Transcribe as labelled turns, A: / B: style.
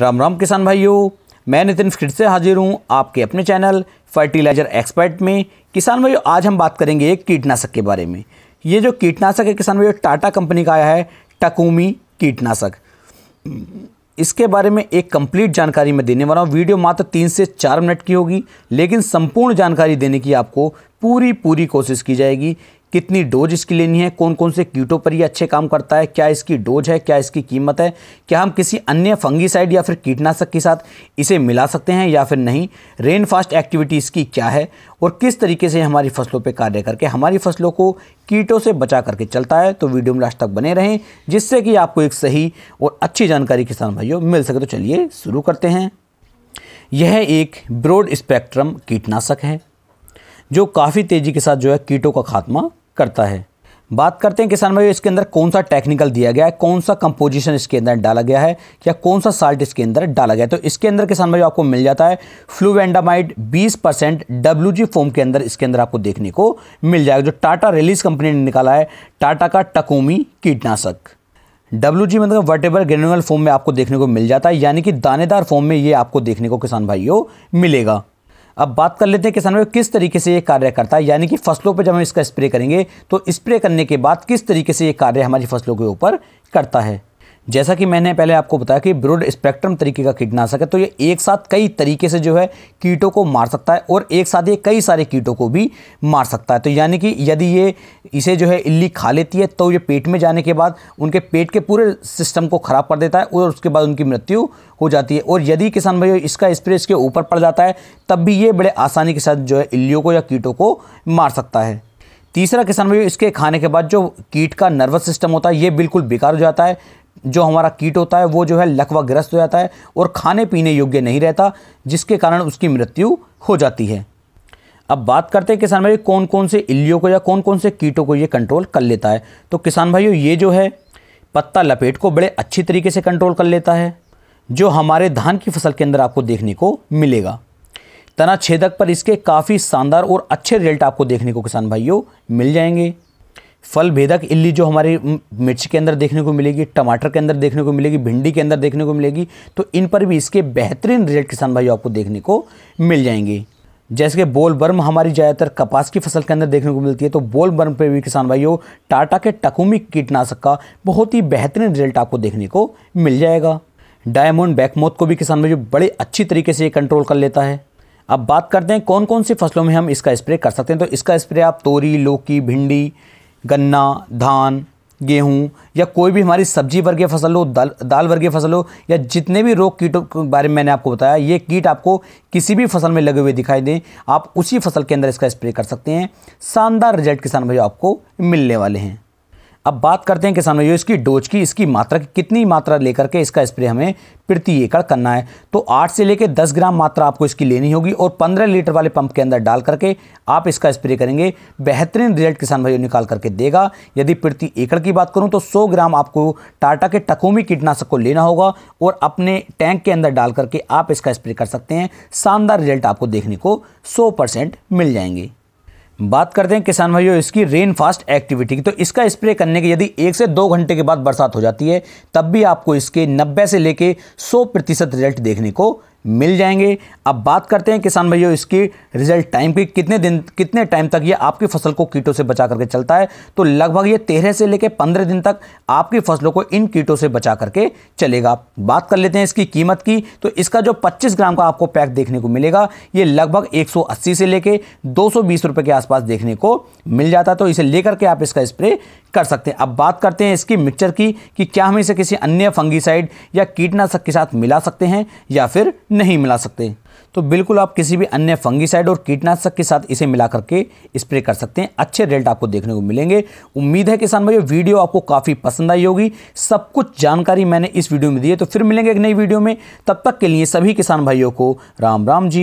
A: राम राम किसान भाइयों मैं नितिन फिर से हाजिर हूँ आपके अपने चैनल फर्टिलाइजर एक्सपर्ट में किसान भाइयों आज हम बात करेंगे एक कीटनाशक के बारे में ये जो कीटनाशक है किसान भाइयों टाटा कंपनी का आया है टकूमी कीटनाशक इसके बारे में एक कंप्लीट जानकारी मैं देने वाला हूँ वीडियो मात्र तीन से चार मिनट की होगी लेकिन संपूर्ण जानकारी देने की आपको पूरी पूरी कोशिश की जाएगी कितनी डोज इसकी लेनी है कौन कौन से कीटों पर ये अच्छे काम करता है क्या इसकी डोज है क्या इसकी कीमत है क्या हम किसी अन्य फंगीसाइड या फिर कीटनाशक के साथ इसे मिला सकते हैं या फिर नहीं रेन फास्ट एक्टिविटी इसकी क्या है और किस तरीके से हमारी फसलों पर कार्य करके हमारी फसलों को कीटों से बचा करके चलता है तो वीडियो में लास्ट तक बने रहें जिससे कि आपको एक सही और अच्छी जानकारी किसान भाइयों मिल सके तो चलिए शुरू करते हैं यह एक ब्रॉड स्पेक्ट्रम कीटनाशक है जो काफ़ी तेज़ी के साथ जो है कीटों का खात्मा करता है बात करते हैं किसान भाई इसके अंदर कौन सा टेक्निकल दिया गया है कौन सा कंपोजिशन इसके अंदर डाला गया है या कौन सा साल्ट इसके अंदर डाला गया है तो इसके अंदर किसान भाई आपको मिल जाता है flubendiamide 20 percent W G form के अंदर इसके अंदर आपको देखने को मिल जाएगा जो टाटा रिलीज कंपनी ने निकाला है टाटा का टकोमी कीटनाशक डब्ल्यू जी मतलब वर्टेबल ग्रेनुअल फॉर्म में आपको देखने को मिल जाता है यानी कि दानेदार फॉर्म में ये आपको देखने को किसान भाइयों मिलेगा अब बात कर लेते हैं किसान भाई किस तरीके से ये कार्य करता है यानी कि फसलों पर जब हम इसका स्प्रे करेंगे तो स्प्रे करने के बाद किस तरीके से ये कार्य हमारी फसलों के ऊपर करता है जैसा कि मैंने पहले आपको बताया कि ब्रोड स्पेक्ट्रम तरीके का कीटनाशक है तो ये एक साथ कई तरीके से जो है कीटों को मार सकता है और एक साथ ये कई सारे कीटों को भी मार सकता है तो यानी कि यदि ये इसे जो है इल्ली खा लेती है तो ये पेट में जाने के बाद उनके पेट के पूरे सिस्टम को ख़राब कर देता है और उसके बाद उनकी मृत्यु हो जाती है और यदि किसान भाई इसका स्प्रे इसके ऊपर पड़ जाता है तब भी ये बड़े आसानी के साथ जो है इल्लियों को या कीटों को मार सकता है तीसरा किसान भाई इसके खाने के बाद जो कीट का नर्वस सिस्टम होता है ये बिल्कुल बेकार हो जाता है जो हमारा कीट होता है वो जो है लकवा ग्रस्त हो जाता है और खाने पीने योग्य नहीं रहता जिसके कारण उसकी मृत्यु हो जाती है अब बात करते हैं किसान भाई कौन कौन से इल्लियों को या कौन कौन से कीटों को ये कंट्रोल कर लेता है तो किसान भाइयों ये जो है पत्ता लपेट को बड़े अच्छी तरीके से कंट्रोल कर लेता है जो हमारे धान की फसल के अंदर आपको देखने को मिलेगा तना छेदक पर इसके काफ़ी शानदार और अच्छे रिजल्ट आपको देखने को किसान भाइयों मिल जाएंगे फल भेदक इल्ली जो हमारे मिर्च के अंदर देखने को मिलेगी टमाटर के अंदर देखने को मिलेगी भिंडी के अंदर देखने को मिलेगी तो इन पर भी इसके बेहतरीन रिजल्ट किसान भाइयों आपको देखने को मिल जाएंगे जैसे कि बोल बर्म हमारी ज़्यादातर कपास की फसल के अंदर देखने को मिलती है तो बोल बर्म पर भी किसान भाइयों टाटा के टकूमी कीटनाशक का बहुत ही बेहतरीन रिजल्ट आपको देखने को मिल जाएगा डायमंड बैकमोथ को भी किसान भाइयों बड़े अच्छी तरीके से ये कंट्रोल कर लेता है अब बात करते हैं कौन कौन सी फसलों में हम इसका स्प्रे कर सकते हैं तो इसका स्प्रे आप तोरी लौकी भिंडी गन्ना धान गेहूँ या कोई भी हमारी सब्जी वर्गीय फसल हो दाल दाल वर्गीय फसल हो या जितने भी रोग कीटों के बारे में मैंने आपको बताया ये कीट आपको किसी भी फसल में लगे हुए दिखाई दें आप उसी फसल के अंदर इसका स्प्रे कर सकते हैं शानदार रिजल्ट किसान भाई आपको मिलने वाले हैं अब बात करते हैं किसान भाइयों इसकी डोज की इसकी मात्रा की कितनी मात्रा लेकर के इसका स्प्रे हमें प्रति एकड़ करना है तो आठ से लेकर दस ग्राम मात्रा आपको इसकी लेनी होगी और पंद्रह लीटर वाले पंप के अंदर डाल करके आप इसका स्प्रे करेंगे बेहतरीन रिजल्ट किसान भाइयों निकाल करके देगा यदि प्रति एकड़ की बात करूँ तो सौ ग्राम आपको टाटा के टकोमी कीटनाशक को लेना होगा और अपने टैंक के अंदर डाल करके आप इसका स्प्रे कर सकते हैं शानदार रिजल्ट आपको देखने को सौ मिल जाएंगे बात करते हैं किसान भाइयों इसकी रेन फास्ट एक्टिविटी की तो इसका स्प्रे करने के यदि एक से दो घंटे के बाद बरसात हो जाती है तब भी आपको इसके 90 से लेके 100 प्रतिशत रिजल्ट देखने को मिल जाएंगे अब बात करते हैं किसान भाइयों इसकी रिजल्ट टाइम की कितने दिन कितने टाइम तक ये आपकी फसल को कीटों से बचा करके चलता है तो लगभग ये तेरह से लेकर पंद्रह दिन तक आपकी फसलों को इन कीटों से बचा करके चलेगा बात कर लेते हैं इसकी कीमत की तो इसका जो पच्चीस ग्राम का आपको पैक देखने को मिलेगा ये लगभग एक से लेकर दो सौ के आसपास देखने को मिल जाता है तो इसे लेकर के आप इसका स्प्रे कर सकते हैं अब बात करते हैं इसकी मिक्सचर की कि क्या हम इसे किसी अन्य फंगीसाइड या कीटनाशक के साथ मिला सकते हैं या फिर नहीं मिला सकते तो बिल्कुल आप किसी भी अन्य फंगीसाइड और कीटनाशक के साथ इसे मिला करके स्प्रे कर सकते हैं अच्छे रिजल्ट आपको देखने को मिलेंगे उम्मीद है किसान भाई वीडियो आपको काफ़ी पसंद आई होगी सब कुछ जानकारी मैंने इस वीडियो में दी है तो फिर मिलेंगे एक नई वीडियो में तब तक के लिए सभी किसान भाइयों को राम राम जी